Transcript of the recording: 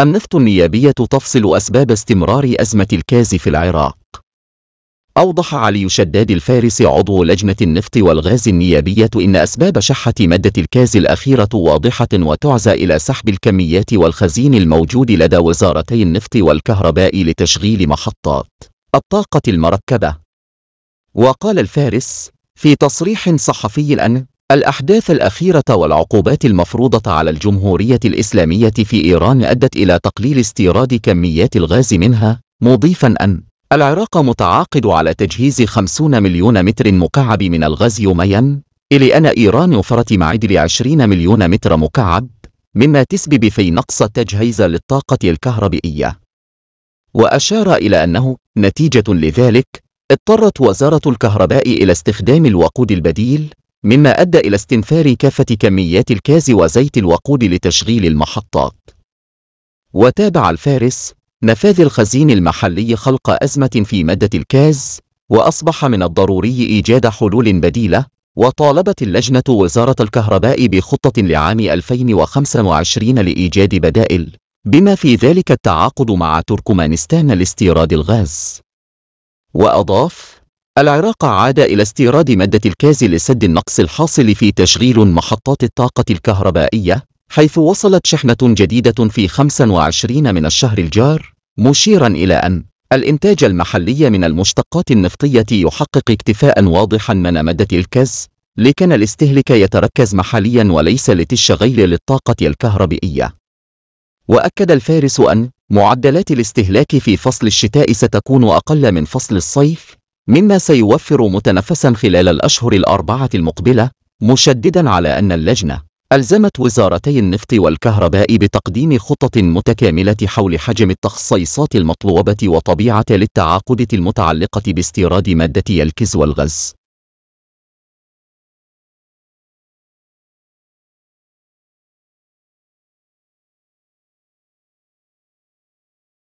النفط النيابية تفصل أسباب استمرار أزمة الكاز في العراق أوضح علي شداد الفارس عضو لجنة النفط والغاز النيابية إن أسباب شحة مادة الكاز الأخيرة واضحة وتعزى إلى سحب الكميات والخزين الموجود لدى وزارتي النفط والكهرباء لتشغيل محطات الطاقة المركبة وقال الفارس في تصريح صحفي أن الأحداث الأخيرة والعقوبات المفروضة على الجمهورية الإسلامية في إيران أدت إلى تقليل استيراد كميات الغاز منها مضيفا أن العراق متعاقد على تجهيز 50 مليون متر مكعب من الغاز يوميا إلى أن إيران وفرت معدل 20 مليون متر مكعب مما تسبب في نقص التجهيز للطاقة الكهربائية وأشار إلى أنه نتيجة لذلك اضطرت وزارة الكهرباء إلى استخدام الوقود البديل مما أدى إلى استنفار كافة كميات الكاز وزيت الوقود لتشغيل المحطات. وتابع الفارس نفاذ الخزين المحلي خلق أزمة في مادة الكاز، وأصبح من الضروري إيجاد حلول بديلة، وطالبت اللجنة وزارة الكهرباء بخطة لعام 2025 لإيجاد بدائل، بما في ذلك التعاقد مع تركمانستان لاستيراد الغاز. وأضاف: العراق عاد إلى استيراد مادة الكاز لسد النقص الحاصل في تشغيل محطات الطاقة الكهربائية حيث وصلت شحنة جديدة في 25 من الشهر الجار مشيرا إلى أن الإنتاج المحلي من المشتقات النفطية يحقق اكتفاء واضحا من مادة الكاز لكن الاستهلاك يتركز محليا وليس لتشغيل للطاقة الكهربائية وأكد الفارس أن معدلات الاستهلاك في فصل الشتاء ستكون أقل من فصل الصيف مما سيوفر متنفسا خلال الأشهر الأربعة المقبلة مشددا على أن اللجنة ألزمت وزارتي النفط والكهرباء بتقديم خطط متكاملة حول حجم التخصيصات المطلوبة وطبيعة للتعاقدة المتعلقة باستيراد مادة الكز والغاز